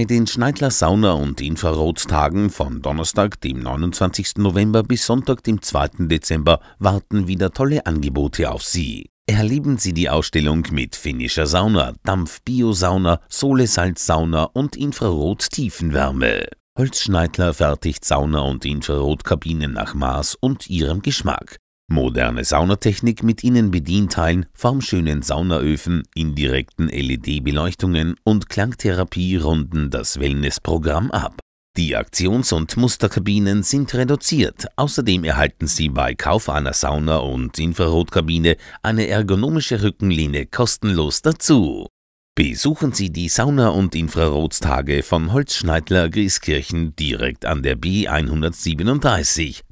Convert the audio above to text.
Bei den Schneidler Sauna- und Infrarot-Tagen von Donnerstag, dem 29. November bis Sonntag, dem 2. Dezember warten wieder tolle Angebote auf Sie. Erleben Sie die Ausstellung mit finnischer Sauna, Dampf-Bio-Sauna, Sole-Salz-Sauna und Infrarot-Tiefenwärme. Holzschneidler fertigt Sauna- und Infrarotkabinen nach Maß und Ihrem Geschmack. Moderne Saunatechnik mit Innenbedienteilen, formschönen Saunaöfen, indirekten LED-Beleuchtungen und Klangtherapie runden das Wellnessprogramm ab. Die Aktions- und Musterkabinen sind reduziert. Außerdem erhalten Sie bei Kauf einer Sauna- und Infrarotkabine eine ergonomische Rückenlehne kostenlos dazu. Besuchen Sie die Sauna- und Infrarotstage von Holzschneidler Grieskirchen direkt an der B 137